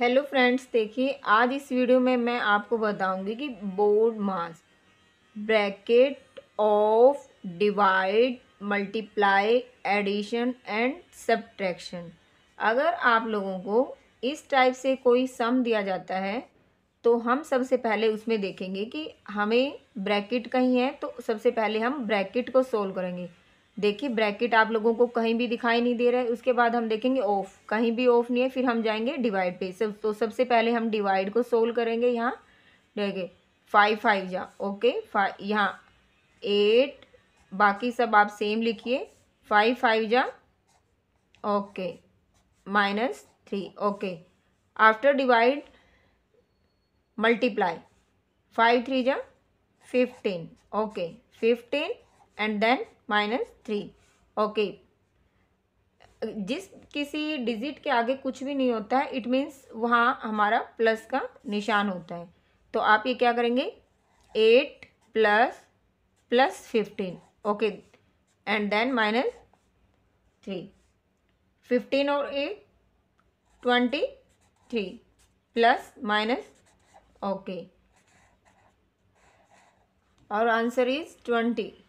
hello friends देखिए आज इस वीडियो में मैं आपको बताऊंगी कि BODMAS bracket of divide multiply addition and subtraction अगर आप लोगों को इस टाइप से कोई सम दिया जाता है तो हम सबसे पहले उसमें देखेंगे कि हमें ब्रैकेट कहीं है तो सबसे पहले हम ब्रैकेट को सोल्व करेंगे देखिए ब्रैकेट आप लोगों को कहीं भी दिखाई नहीं दे रहा है उसके बाद हम देखेंगे ऑफ कहीं भी ऑफ नहीं है फिर हम जाएंगे डिवाइड पे सब तो सबसे पहले हम डिवाइड को सोल्व करेंगे यहाँ देखिए फाइव फाइव जा ओके फाइव यहाँ एट बाकी सब आप सेम लिखिए फाइव फाइव जा okay minus three okay after divide multiply five three जा fifteen okay fifteen and then minus three okay जिस किसी डिजिट के आगे कुछ भी नहीं होता है इट मीन्स वहाँ हमारा प्लस का निशान होता है तो आप ये क्या करेंगे eight plus plus fifteen okay and then minus three fifteen और eight twenty three plus minus okay और आंसर इज ट्वेंटी